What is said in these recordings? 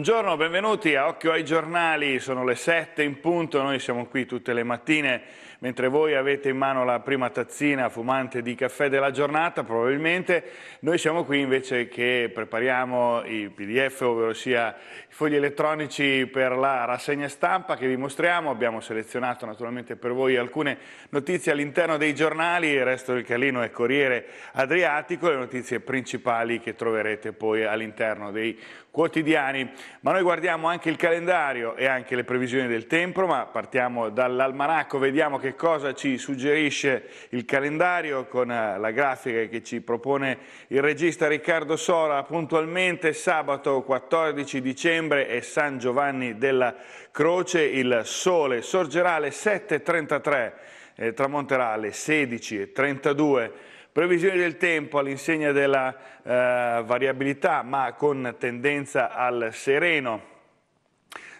Buongiorno, benvenuti a Occhio ai giornali, sono le 7 in punto, noi siamo qui tutte le mattine, mentre voi avete in mano la prima tazzina fumante di caffè della giornata, probabilmente, noi siamo qui invece che prepariamo i pdf, ovvero sia i fogli elettronici per la rassegna stampa che vi mostriamo, abbiamo selezionato naturalmente per voi alcune notizie all'interno dei giornali, il resto del Calino è Corriere Adriatico, le notizie principali che troverete poi all'interno dei quotidiani. Ma noi guardiamo anche il calendario e anche le previsioni del tempo, ma partiamo dall'almanacco, vediamo che cosa ci suggerisce il calendario con eh, la grafica che ci propone il regista Riccardo Sora puntualmente sabato 14 dicembre è San Giovanni della Croce, il sole sorgerà alle 7.33 eh, tramonterà alle 16.32 Previsioni del tempo all'insegna della eh, variabilità ma con tendenza al sereno.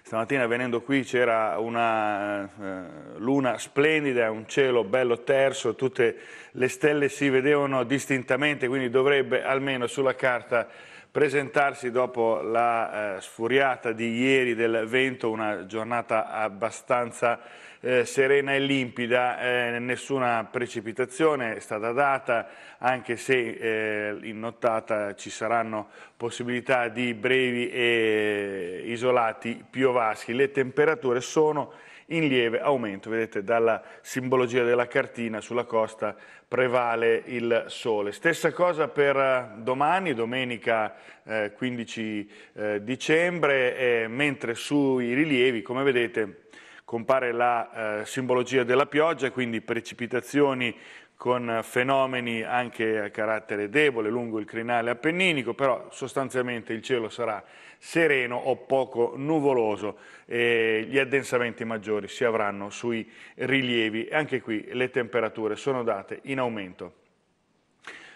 Stamattina venendo qui c'era una eh, luna splendida, un cielo bello terso, tutte le stelle si vedevano distintamente, quindi dovrebbe almeno sulla carta presentarsi dopo la eh, sfuriata di ieri del vento, una giornata abbastanza eh, serena e limpida, eh, nessuna precipitazione è stata data, anche se eh, in nottata ci saranno possibilità di brevi e isolati piovaschi. Le temperature sono in lieve aumento. Vedete dalla simbologia della cartina sulla costa prevale il sole. Stessa cosa per eh, domani, domenica 15 eh, eh, dicembre, mentre sui rilievi, come vedete, compare la simbologia della pioggia, quindi precipitazioni con fenomeni anche a carattere debole lungo il crinale appenninico, però sostanzialmente il cielo sarà sereno o poco nuvoloso e gli addensamenti maggiori si avranno sui rilievi. e Anche qui le temperature sono date in aumento.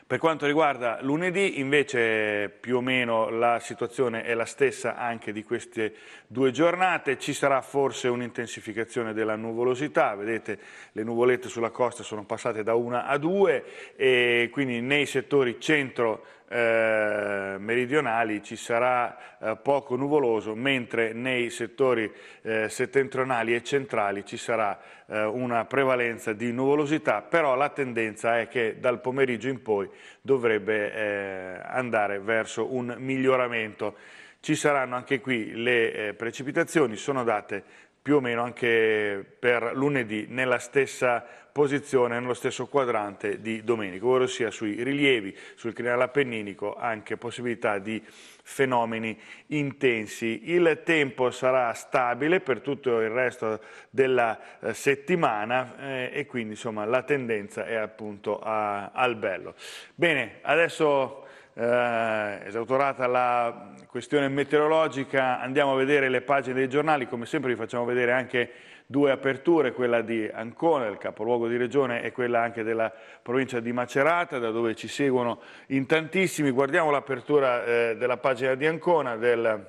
Per quanto riguarda lunedì invece più o meno la situazione è la stessa anche di queste due giornate, ci sarà forse un'intensificazione della nuvolosità, vedete le nuvolette sulla costa sono passate da una a due e quindi nei settori centro eh, meridionali ci sarà eh, poco nuvoloso, mentre nei settori eh, settentrionali e centrali ci sarà eh, una prevalenza di nuvolosità, però la tendenza è che dal pomeriggio in poi dovrebbe eh, andare verso un miglioramento. Ci saranno anche qui le eh, precipitazioni, sono date più o meno anche per lunedì nella stessa posizione nello stesso quadrante di Domenico, ovvero sia sui rilievi, sul crinale appenninico, anche possibilità di fenomeni intensi. Il tempo sarà stabile per tutto il resto della eh, settimana eh, e quindi insomma, la tendenza è appunto a, al bello. Bene, adesso eh, esautorata la questione meteorologica andiamo a vedere le pagine dei giornali, come sempre vi facciamo vedere anche due aperture, quella di Ancona, il capoluogo di regione, e quella anche della provincia di Macerata, da dove ci seguono in tantissimi. Guardiamo l'apertura eh, della pagina di Ancona del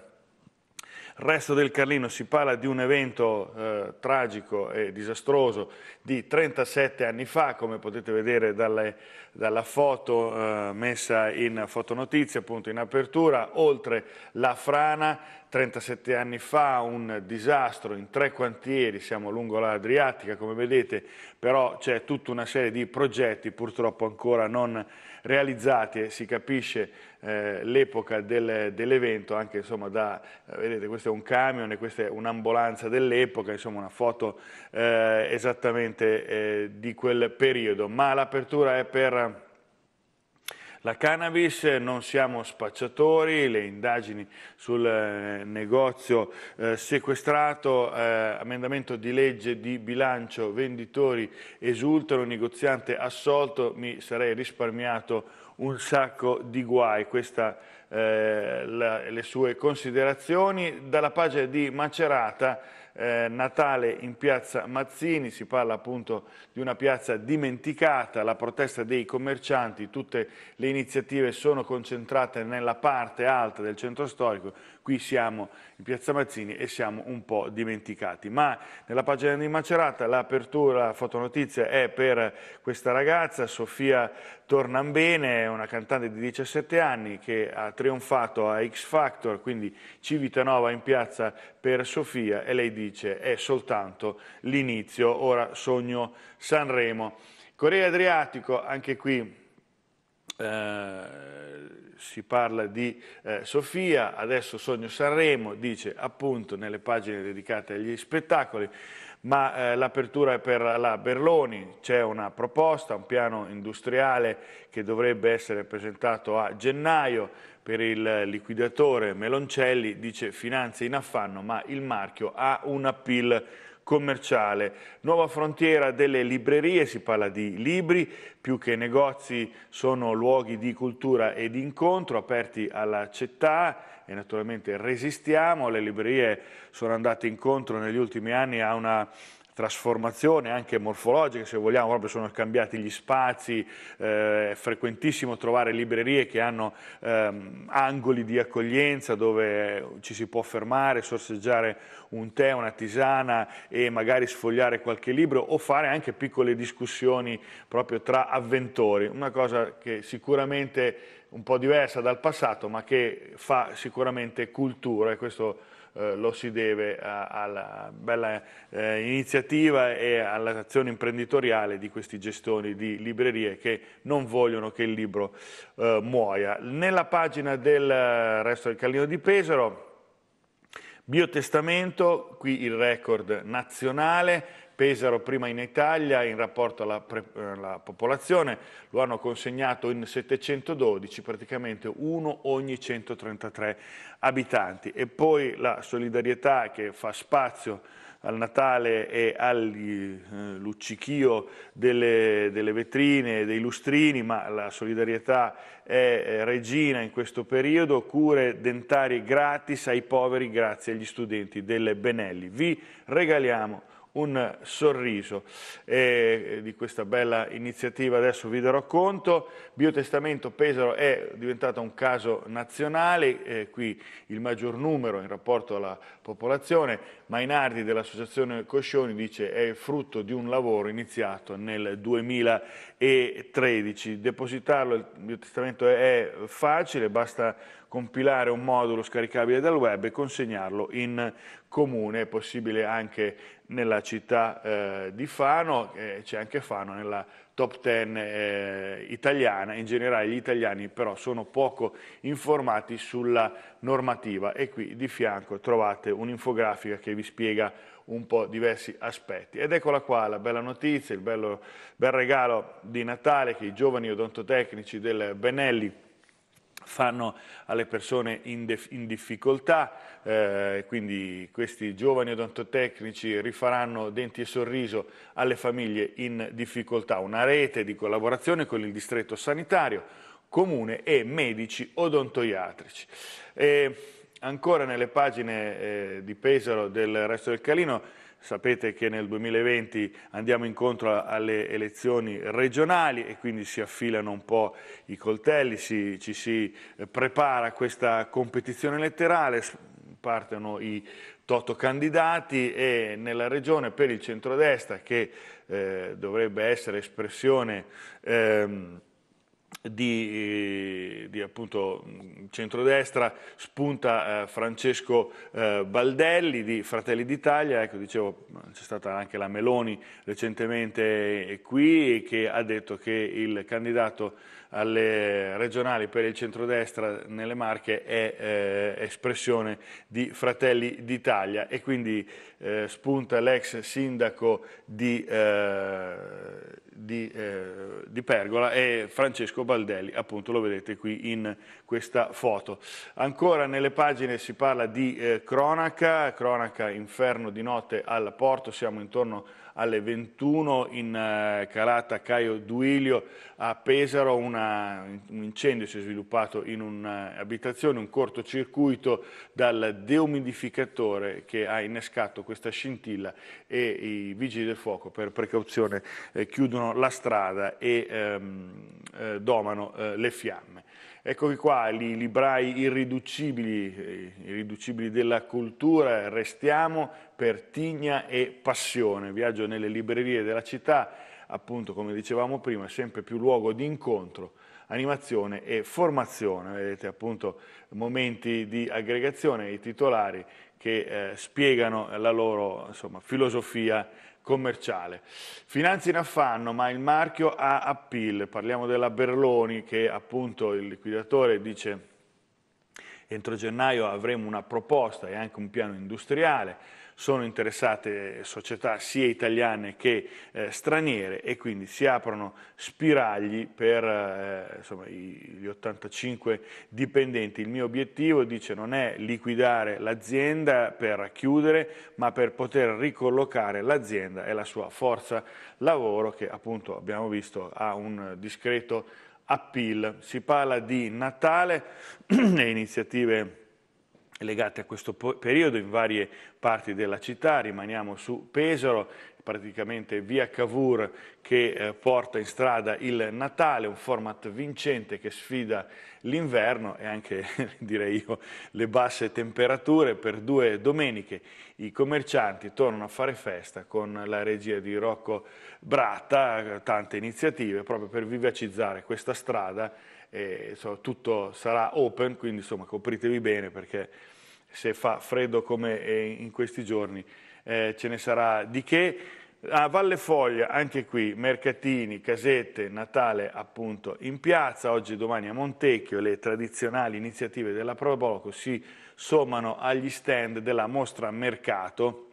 resto del Carlino si parla di un evento eh, tragico e disastroso di 37 anni fa, come potete vedere dalle, dalla foto eh, messa in fotonotizia, appunto in apertura, oltre la frana, 37 anni fa un disastro in tre quartieri, siamo lungo la Adriatica come vedete, però c'è tutta una serie di progetti purtroppo ancora non realizzate, si capisce eh, l'epoca del, dell'evento, anche insomma da, eh, vedete questo è un camion e questa è un'ambulanza dell'epoca, insomma una foto eh, esattamente eh, di quel periodo, ma l'apertura è per la cannabis, eh, non siamo spacciatori, le indagini sul eh, negozio eh, sequestrato, eh, amendamento di legge di bilancio, venditori esultano, negoziante assolto, mi sarei risparmiato un sacco di guai. Questa eh, la, le sue considerazioni. Dalla pagina di Macerata, eh, Natale in piazza Mazzini, si parla appunto di una piazza dimenticata, la protesta dei commercianti, tutte le iniziative sono concentrate nella parte alta del centro storico, qui siamo in piazza Mazzini e siamo un po' dimenticati. Ma nella pagina di Macerata l'apertura la fotonotizia è per questa ragazza, Sofia Tornambene, una cantante di 17 anni che ha trionfato a X Factor, quindi Civitanova in piazza per Sofia e lei dice è soltanto l'inizio, ora sogno Sanremo. Corea Adriatico, anche qui eh, si parla di eh, Sofia, adesso Sogno Sanremo, dice appunto nelle pagine dedicate agli spettacoli, ma eh, l'apertura è per la Berloni, c'è una proposta, un piano industriale che dovrebbe essere presentato a gennaio per il liquidatore Meloncelli, dice finanze in affanno, ma il marchio ha un appeal commerciale. Nuova frontiera delle librerie, si parla di libri, più che negozi sono luoghi di cultura e di incontro aperti alla città, e naturalmente resistiamo. Le librerie sono andate incontro negli ultimi anni a una trasformazione anche morfologica, se vogliamo, proprio sono cambiati gli spazi, eh, è frequentissimo trovare librerie che hanno ehm, angoli di accoglienza dove ci si può fermare, sorseggiare un tè, una tisana e magari sfogliare qualche libro o fare anche piccole discussioni proprio tra avventori, una cosa che sicuramente un po' diversa dal passato ma che fa sicuramente cultura e questo eh, lo si deve alla bella eh, iniziativa e all'azione imprenditoriale di questi gestori di librerie che non vogliono che il libro eh, muoia. Nella pagina del eh, resto del Callino di Pesaro, Biotestamento, qui il record nazionale, Pesaro prima in Italia in rapporto alla, alla eh, popolazione, lo hanno consegnato in 712, praticamente uno ogni 133 abitanti. E poi la solidarietà che fa spazio al Natale e al eh, luccichio delle, delle, vetrine, dei lustrini, ma la solidarietà è regina in questo periodo, cure dentarie gratis ai poveri grazie agli studenti delle Benelli. Vi regaliamo un sorriso eh, di questa bella iniziativa adesso vi darò conto Biotestamento Pesaro è diventato un caso nazionale eh, qui il maggior numero in rapporto alla popolazione Mainardi dell'associazione Coscioni dice è frutto di un lavoro iniziato nel 2013 depositarlo il Biotestamento è facile basta compilare un modulo scaricabile dal web e consegnarlo in comune, è possibile anche nella città eh, di Fano, eh, c'è anche Fano nella top 10 eh, italiana, in generale gli italiani però sono poco informati sulla normativa e qui di fianco trovate un'infografica che vi spiega un po' diversi aspetti. Ed eccola qua la bella notizia, il bello, bel regalo di Natale che i giovani odontotecnici del Benelli fanno alle persone in, in difficoltà, eh, quindi questi giovani odontotecnici rifaranno denti e sorriso alle famiglie in difficoltà, una rete di collaborazione con il distretto sanitario, comune e medici odontoiatrici. E ancora nelle pagine eh, di Pesaro del Resto del Calino Sapete che nel 2020 andiamo incontro alle elezioni regionali e quindi si affilano un po' i coltelli, si, ci si eh, prepara a questa competizione letterale, partono i Toto candidati e nella regione per il centrodestra che eh, dovrebbe essere espressione ehm, di, eh, di appunto centrodestra spunta eh, Francesco eh, Baldelli di Fratelli d'Italia, ecco dicevo c'è stata anche la Meloni recentemente eh, qui che ha detto che il candidato alle regionali per il centrodestra nelle Marche è eh, espressione di Fratelli d'Italia e quindi eh, spunta l'ex sindaco di di, eh, di, Pergola e Francesco Baldelli, appunto lo vedete qui in questa foto. Ancora nelle pagine si parla di eh, cronaca, cronaca inferno di notte al porto, siamo intorno a alle 21 in eh, calata Caio Duilio a Pesaro una, un incendio si è sviluppato in un'abitazione, eh, un cortocircuito dal deumidificatore che ha innescato questa scintilla e i vigili del fuoco per precauzione eh, chiudono la strada e ehm, eh, domano eh, le fiamme. Eccovi qua, i librai irriducibili, eh, irriducibili della cultura, restiamo per tigna e passione, viaggio nelle librerie della città, appunto come dicevamo prima, sempre più luogo di incontro, animazione e formazione, vedete appunto momenti di aggregazione, i titolari che eh, spiegano la loro insomma, filosofia commerciale. Finanze in affanno, ma il marchio ha appeal. Parliamo della Berloni che appunto il liquidatore dice entro gennaio avremo una proposta e anche un piano industriale sono interessate società sia italiane che eh, straniere e quindi si aprono spiragli per eh, insomma, i, gli 85 dipendenti. Il mio obiettivo, dice, non è liquidare l'azienda per chiudere, ma per poter ricollocare l'azienda e la sua forza lavoro che appunto abbiamo visto ha un discreto appeal. Si parla di Natale e iniziative legate a questo periodo in varie parti della città, rimaniamo su Pesaro, praticamente via Cavour che eh, porta in strada il Natale, un format vincente che sfida l'inverno e anche, direi io, le basse temperature. Per due domeniche i commercianti tornano a fare festa con la regia di Rocco Bratta, tante iniziative proprio per vivacizzare questa strada. E, insomma, tutto sarà open, quindi insomma, copritevi bene perché se fa freddo come eh, in questi giorni eh, ce ne sarà di che. A Valle Foglia, anche qui, mercatini, casette, Natale appunto in piazza, oggi e domani a Montecchio le tradizionali iniziative della Pro Boco si sommano agli stand della mostra Mercato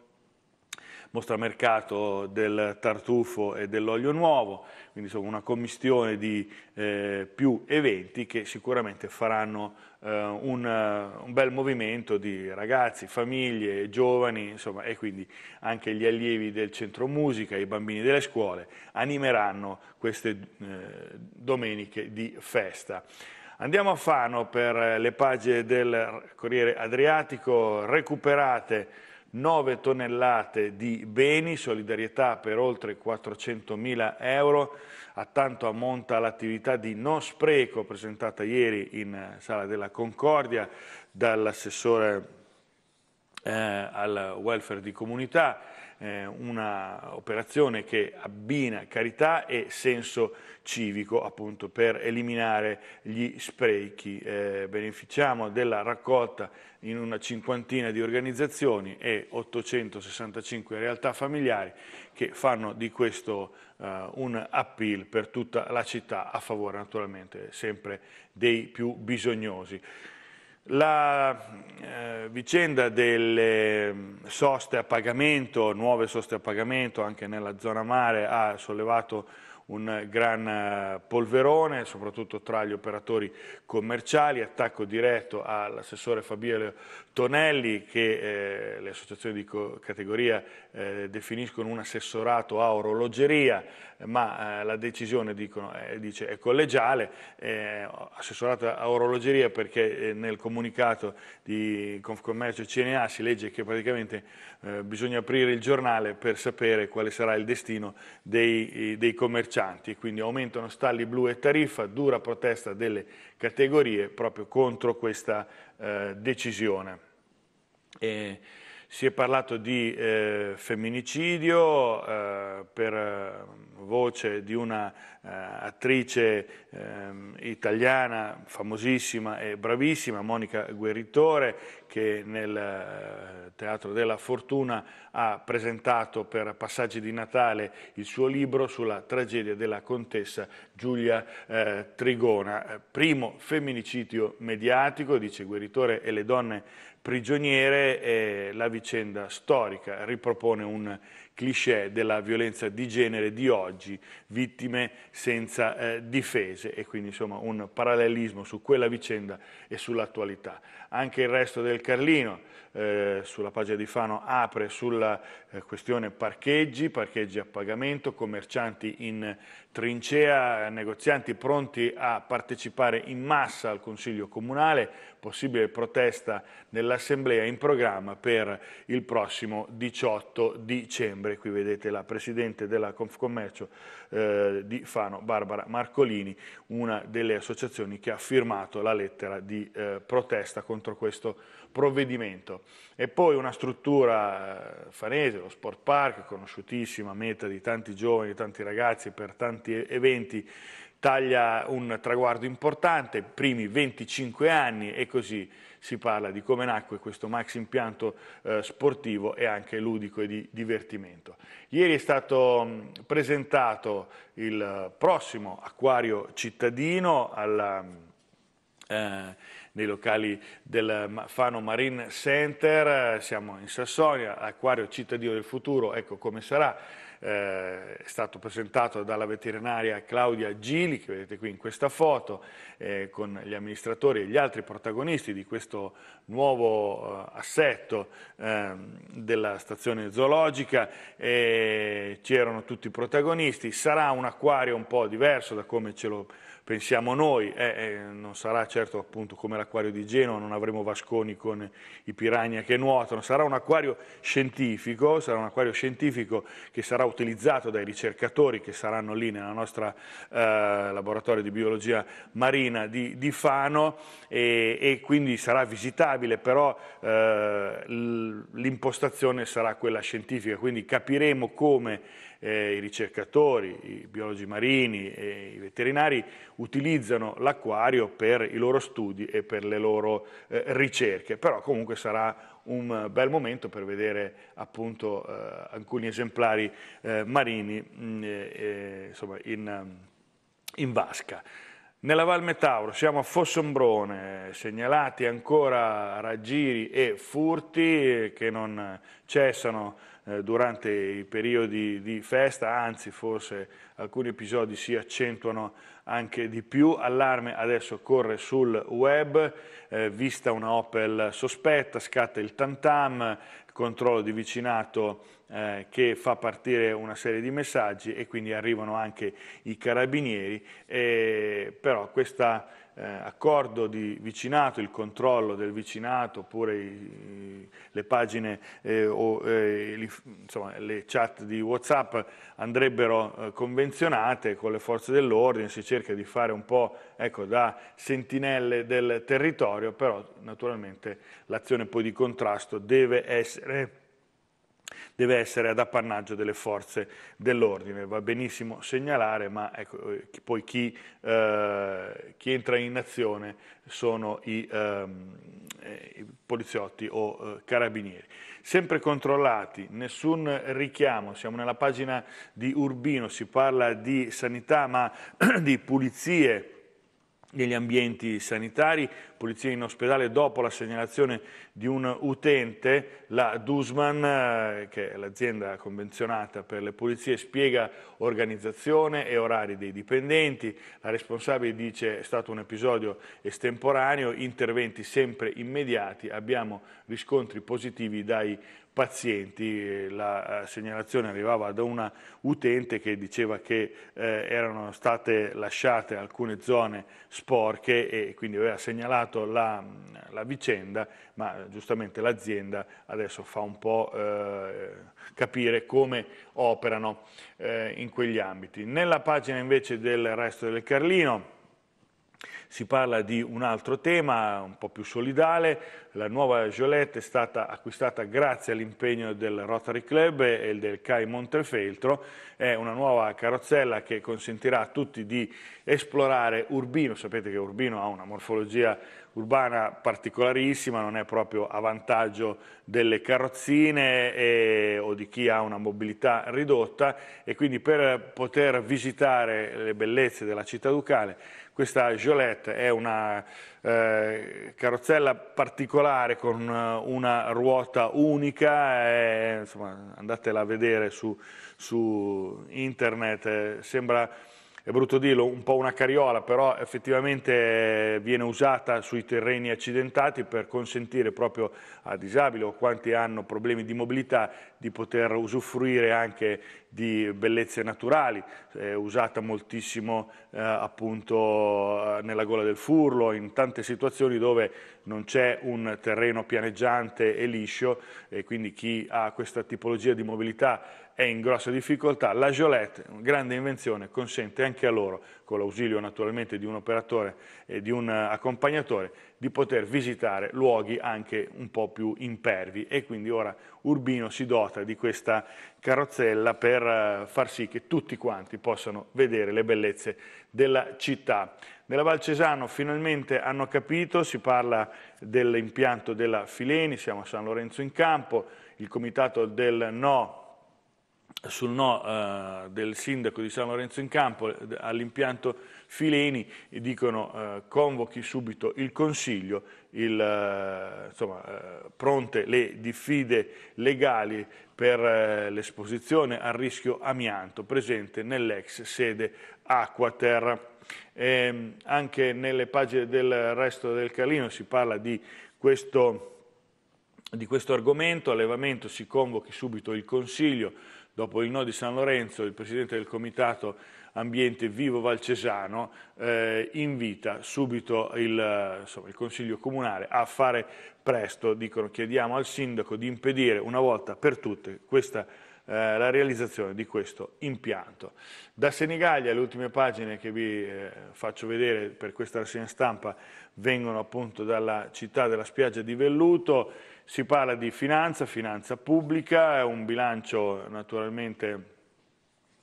mostramercato del tartufo e dell'olio nuovo, quindi insomma una commistione di eh, più eventi che sicuramente faranno eh, un, un, bel movimento di ragazzi, famiglie, giovani, insomma, e quindi anche gli allievi del centro musica, i bambini delle scuole animeranno queste eh, domeniche di festa. Andiamo a Fano per le pagine del Corriere Adriatico recuperate 9 tonnellate di beni, solidarietà per oltre 400.000 euro, a tanto ammonta l'attività di non spreco presentata ieri in eh, Sala della Concordia dall'assessore eh, al welfare di comunità, eh, un'operazione che abbina carità e senso civico appunto per eliminare gli sprechi. Eh, beneficiamo della raccolta in una cinquantina di organizzazioni e 865 realtà familiari che fanno di questo eh, un appeal per tutta la città a favore naturalmente sempre dei più bisognosi. La eh, vicenda delle mm, soste a pagamento, nuove soste a pagamento anche nella zona mare ha sollevato un gran eh, polverone, soprattutto tra gli operatori commerciali, attacco diretto all'assessore Fabio Tonelli che eh, le associazioni di categoria eh, definiscono un assessorato a orologeria, ma eh, la decisione dicono, eh, dice, è collegiale, eh, assessorato a orologeria perché eh, nel comunicato di Confcommercio CNA si legge che praticamente bisogna aprire il giornale per sapere quale sarà il destino dei, dei commercianti, quindi aumentano stalli blu e tariffa, dura protesta delle categorie proprio contro questa eh, decisione. E si è parlato di eh, femminicidio eh, per eh, voce di una eh, attrice ehm, italiana famosissima e bravissima, Monica Guerritore, che nel eh, Teatro della Fortuna ha presentato per Passaggi di Natale il suo libro sulla tragedia della contessa Giulia eh, Trigona. Eh, primo femminicidio mediatico, dice Gueritore, e le donne prigioniere, eh, la vicenda storica ripropone un cliché della violenza di genere di oggi, vittime senza eh, difese e quindi insomma un parallelismo su quella vicenda e sull'attualità. Anche il resto del Carlino eh, sulla pagina di Fano apre sulla eh, questione parcheggi, parcheggi a pagamento, commercianti in trincea negozianti pronti a partecipare in massa al Consiglio Comunale, possibile protesta nell'Assemblea in programma per il prossimo 18 dicembre. Qui vedete la Presidente della Confcommercio eh, di Fano, Barbara Marcolini, una delle associazioni che ha firmato la lettera di eh, protesta contro questo provvedimento. E poi una struttura eh, fanese, lo Sport Park, conosciutissima, meta di tanti giovani, tanti ragazzi per tanti eventi, taglia un traguardo importante, primi 25 anni e così si parla di come nacque questo max impianto eh, sportivo e anche ludico e di divertimento. Ieri è stato presentato il eh, prossimo acquario cittadino alla eh, nei locali del Fano Marine Center, eh, siamo in Sassonia, acquario cittadino del futuro, ecco come sarà, eh, è stato presentato dalla veterinaria Claudia Gili, che vedete qui in questa foto, eh, con gli amministratori e gli altri protagonisti di questo nuovo eh, assetto ehm, della stazione zoologica, c'erano tutti i protagonisti, sarà un acquario un po' diverso da come ce lo pensiamo noi, eh, eh, non sarà certo appunto come l'acquario di Genova, non avremo vasconi con i piragna che nuotano, sarà un acquario scientifico, sarà un acquario scientifico che sarà utilizzato dai ricercatori che saranno lì nella nostra eh, laboratorio di biologia marina di, di Fano e, e, quindi sarà visitabile, però eh, l'impostazione sarà quella scientifica, quindi capiremo come eh, i ricercatori, i biologi marini e i veterinari utilizzano l'acquario per i loro studi e per le loro eh, ricerche, però comunque sarà un bel momento per vedere appunto eh, alcuni esemplari eh, marini mh, mm, insomma, in, in vasca. Nella Val Metauro siamo a Fossombrone, segnalati ancora raggiri e furti eh, che non eh, cessano eh, durante i periodi di festa, anzi forse alcuni episodi si accentuano anche di più. Allarme adesso corre sul web, eh, vista una Opel sospetta, scatta il tantam, controllo di vicinato eh, che fa partire una serie di messaggi e quindi arrivano anche i carabinieri, e, eh, però questa eh, accordo di vicinato, il controllo del vicinato oppure i, le pagine eh, o eh, li, insomma, le chat di Whatsapp andrebbero eh, convenzionate con le forze dell'ordine, si cerca di fare un po' ecco, da sentinelle del territorio, però naturalmente l'azione poi di contrasto deve essere deve essere ad appannaggio delle forze dell'ordine. Va benissimo segnalare, ma ecco, eh, poi chi, eh, chi, entra in azione sono i, ehm, eh, i poliziotti o eh, carabinieri. Sempre controllati, nessun richiamo, siamo nella pagina di Urbino, si parla di sanità ma di pulizie negli ambienti sanitari, polizia in ospedale dopo la segnalazione di un utente, la Dusman, eh, che è l'azienda convenzionata per le pulizie, spiega organizzazione e orari dei dipendenti, la responsabile dice è stato un episodio estemporaneo, interventi sempre immediati, abbiamo riscontri positivi dai pazienti, la eh, segnalazione arrivava da una utente che diceva che eh, erano state lasciate alcune zone sporche e quindi aveva segnalato la, mm, la vicenda, ma giustamente l'azienda adesso fa un po' eh, capire come operano eh, in quegli ambiti. Nella pagina invece del resto del Carlino, si parla di un altro tema un po' più solidale, la nuova Jolette è stata acquistata grazie all'impegno del Rotary Club e del CAI Montefeltro, è una nuova carrozzella che consentirà a tutti di esplorare Urbino, sapete che Urbino ha una morfologia urbana particolarissima, non è proprio a vantaggio delle carrozzine e, o di chi ha una mobilità ridotta e quindi per poter visitare le bellezze della città ducale questa Jolette è una eh, carrozzella particolare con eh, una ruota unica, è, insomma, andatela a vedere su, su internet, eh, sembra è brutto dirlo, un po' una cariola, però effettivamente eh, viene usata sui terreni accidentati per consentire proprio a disabili o quanti hanno problemi di mobilità di poter usufruire anche di bellezze naturali, è usata moltissimo eh, appunto eh, nella gola del furlo, in tante situazioni dove non c'è un terreno pianeggiante e liscio e quindi chi ha questa tipologia di mobilità è in grossa difficoltà. La Jolette, grande invenzione, consente anche a loro, con l'ausilio naturalmente di un operatore e di un accompagnatore, di poter visitare luoghi anche un po' più impervi e quindi ora Urbino si dota di questa carrozzella per eh, far sì che tutti quanti possano vedere le bellezze della città. Nella Val Cesano finalmente hanno capito, si parla dell'impianto della Fileni, siamo a San Lorenzo in campo, il comitato del No sul no eh, del sindaco di San Lorenzo in Campo eh, all'impianto Fileni dicono eh, convochi subito il Consiglio, il, eh, insomma, eh, pronte le diffide legali per eh, l'esposizione al rischio amianto presente nell'ex sede Acquaterra. E ehm, anche nelle pagine del resto del Calino si parla di questo, di questo argomento, allevamento si convochi subito il Consiglio, dopo il no di San Lorenzo, il presidente del comitato ambiente Vivo Valcesano eh, invita subito il, insomma, il, Consiglio Comunale a fare presto, dicono chiediamo al sindaco di impedire una volta per tutte questa, eh, la realizzazione di questo impianto. Da Senigallia le ultime pagine che vi eh, faccio vedere per questa rassegna stampa vengono appunto dalla città della spiaggia di Velluto, si parla di finanza, finanza pubblica, un bilancio naturalmente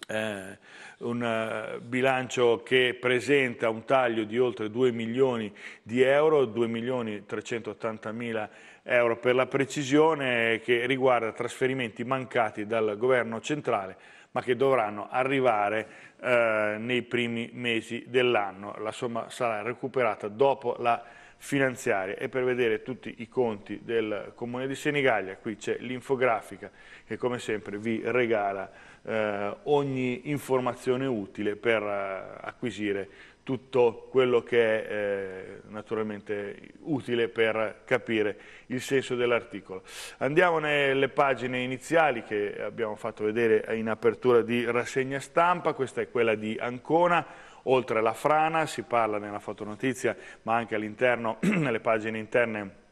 eh, un eh, bilancio che presenta un taglio di oltre 2 milioni di euro, 2 milioni 380 mila euro per la precisione, che riguarda trasferimenti mancati dal governo centrale ma che dovranno arrivare eh, nei primi mesi dell'anno. La somma sarà recuperata dopo la finanziaria e per vedere tutti i conti del Comune di Senigallia qui c'è l'infografica che come sempre vi regala eh, ogni informazione utile per eh, acquisire tutto quello che è eh, naturalmente utile per capire il senso dell'articolo. Andiamo nelle pagine iniziali che abbiamo fatto vedere in apertura di rassegna stampa, questa è quella di Ancona, oltre alla frana, si parla nella fotonotizia ma anche all'interno, nelle pagine interne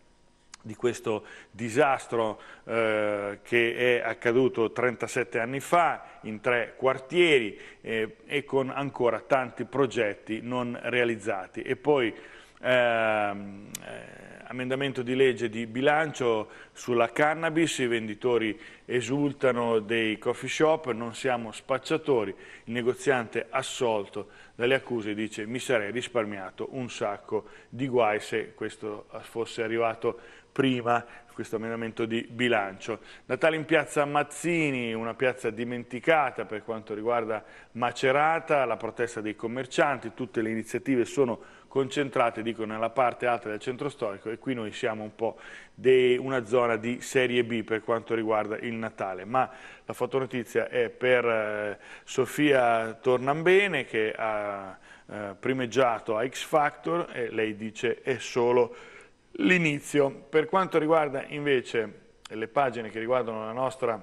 di questo disastro eh, che è accaduto 37 anni fa in tre quartieri eh, e con ancora tanti progetti non realizzati. E poi ehm, emendamento eh, di legge di bilancio sulla cannabis, i venditori esultano dei coffee shop, non siamo spacciatori, il negoziante assolto dalle accuse dice mi sarei risparmiato un sacco di guai se questo fosse arrivato prima questo ammendamento di bilancio. Natale in piazza Mazzini, una piazza dimenticata per quanto riguarda Macerata, la protesta dei commercianti, tutte le iniziative sono concentrate, dico, nella parte alta del centro storico e qui noi siamo un po' di una zona di serie B per quanto riguarda il Natale. Ma la fotonotizia è per eh, Sofia Tornambene che ha eh, primeggiato a X Factor e lei dice è solo l'inizio. Per quanto riguarda invece le pagine che riguardano la nostra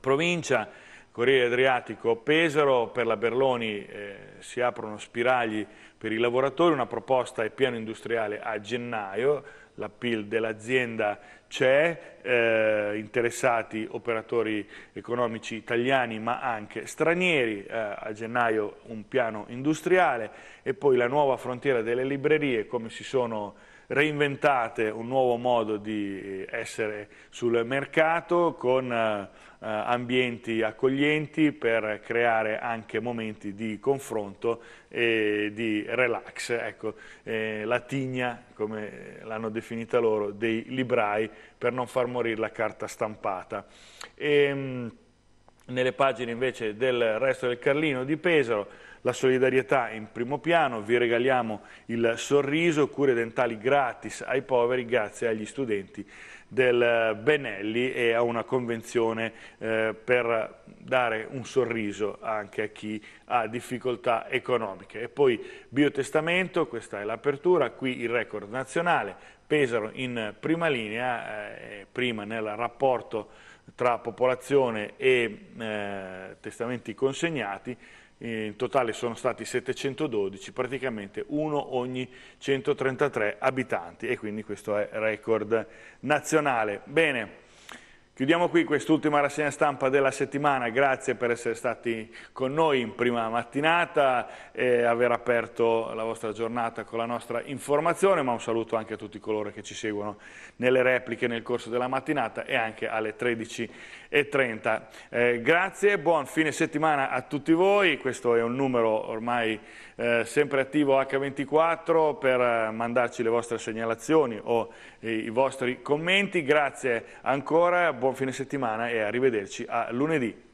provincia, Corriere Adriatico Pesaro, per la Berloni eh, si aprono spiragli per i lavoratori, una proposta e piano industriale a gennaio, la PIL dell'azienda c'è, eh, interessati operatori economici italiani ma anche stranieri, eh, a gennaio un piano industriale e poi la nuova frontiera delle librerie, come si sono reinventate un nuovo modo di eh, essere sul mercato con eh, ambienti accoglienti per creare anche momenti di confronto e di relax. Ecco, eh, la tigna, come l'hanno definita loro, dei librai per non far morire la carta stampata. E, ehm, nelle pagine invece del resto del Carlino di Pesaro, la solidarietà in primo piano, vi regaliamo il sorriso, cure dentali gratis ai poveri grazie agli studenti del Benelli e a una convenzione eh, per dare un sorriso anche a chi ha difficoltà economiche. E poi biotestamento, questa è l'apertura, qui il record nazionale, Pesaro in prima linea, eh, prima nel rapporto tra popolazione e eh, testamenti consegnati, eh, in totale sono stati 712, praticamente uno ogni 133 abitanti e quindi questo è record nazionale. Bene. Chiudiamo qui quest'ultima rassegna stampa della settimana, grazie per essere stati con noi in prima mattinata e aver aperto la vostra giornata con la nostra informazione, ma un saluto anche a tutti coloro che ci seguono nelle repliche nel corso della mattinata e anche alle 13.30. Eh, grazie, buon fine settimana a tutti voi, questo è un numero ormai eh, sempre attivo H24 per eh, mandarci le vostre segnalazioni o i, eh, i vostri commenti. Grazie ancora, buon fine settimana e arrivederci a lunedì.